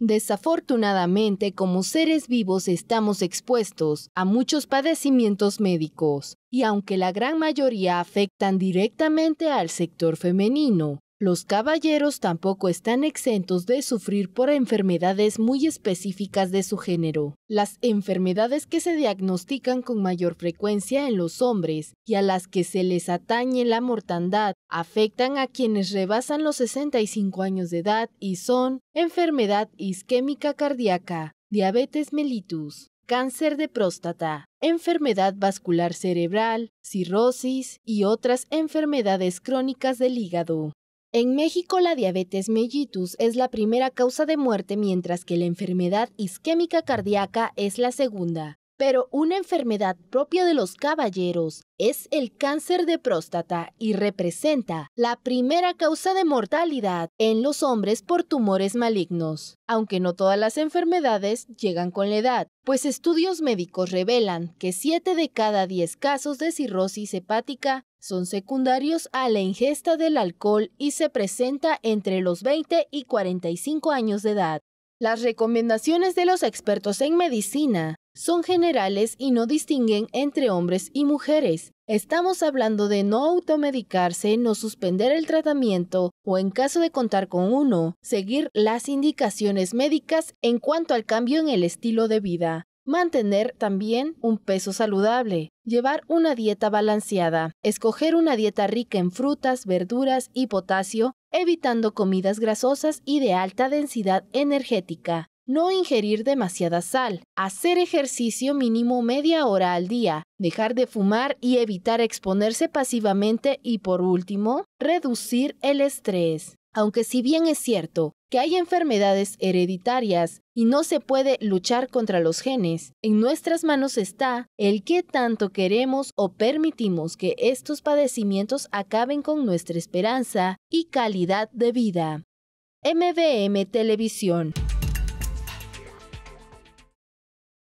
Desafortunadamente, como seres vivos estamos expuestos a muchos padecimientos médicos, y aunque la gran mayoría afectan directamente al sector femenino, los caballeros tampoco están exentos de sufrir por enfermedades muy específicas de su género. Las enfermedades que se diagnostican con mayor frecuencia en los hombres y a las que se les atañe la mortandad afectan a quienes rebasan los 65 años de edad y son enfermedad isquémica cardíaca, diabetes mellitus, cáncer de próstata, enfermedad vascular cerebral, cirrosis y otras enfermedades crónicas del hígado. En México la diabetes mellitus es la primera causa de muerte mientras que la enfermedad isquémica cardíaca es la segunda. Pero una enfermedad propia de los caballeros es el cáncer de próstata y representa la primera causa de mortalidad en los hombres por tumores malignos. Aunque no todas las enfermedades llegan con la edad, pues estudios médicos revelan que 7 de cada 10 casos de cirrosis hepática son secundarios a la ingesta del alcohol y se presenta entre los 20 y 45 años de edad. Las recomendaciones de los expertos en medicina son generales y no distinguen entre hombres y mujeres. Estamos hablando de no automedicarse, no suspender el tratamiento o en caso de contar con uno, seguir las indicaciones médicas en cuanto al cambio en el estilo de vida. Mantener también un peso saludable, llevar una dieta balanceada, escoger una dieta rica en frutas, verduras y potasio, evitando comidas grasosas y de alta densidad energética, no ingerir demasiada sal, hacer ejercicio mínimo media hora al día, dejar de fumar y evitar exponerse pasivamente y por último, reducir el estrés. Aunque si bien es cierto que hay enfermedades hereditarias y no se puede luchar contra los genes, en nuestras manos está el que tanto queremos o permitimos que estos padecimientos acaben con nuestra esperanza y calidad de vida. MBM Televisión